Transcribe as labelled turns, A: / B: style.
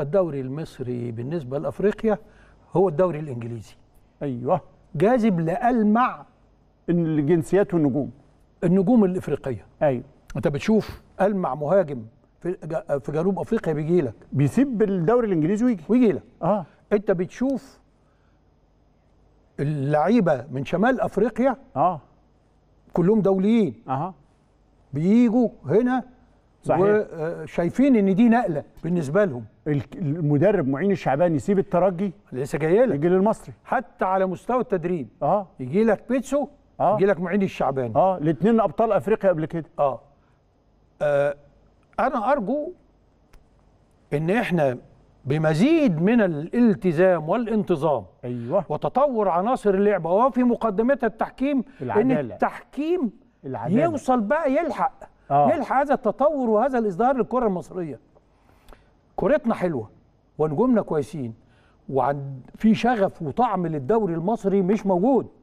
A: الدوري المصري بالنسبه لافريقيا هو الدوري الانجليزي ايوه جاذب لالمع الجنسيات والنجوم النجوم الافريقيه ايوه انت بتشوف المع مهاجم في في جنوب افريقيا بيجي لك بيسيب الدوري الانجليزي ويجي ويجي لك اه انت بتشوف اللعيبه من شمال افريقيا اه كلهم دوليين اه بيجوا هنا صحيح وشايفين ان دي نقله بالنسبه لهم المدرب معين الشعبان يسيب الترجي لسه جاي لك يجي للمصري حتى على مستوى التدريب اه يجي لك بيتسو اه يجي لك معين الشعبان اه الاثنين ابطال افريقيا قبل كده آه. اه انا ارجو ان احنا بمزيد من الالتزام والانتظام ايوه وتطور عناصر اللعبه وفي مقدمتها التحكيم العدالة. ان التحكيم العدالة. يوصل بقى يلحق آه. ملح هذا التطور وهذا الازدهار للكره المصريه كرتنا حلوه ونجومنا كويسين وفي في شغف وطعم للدوري المصري مش موجود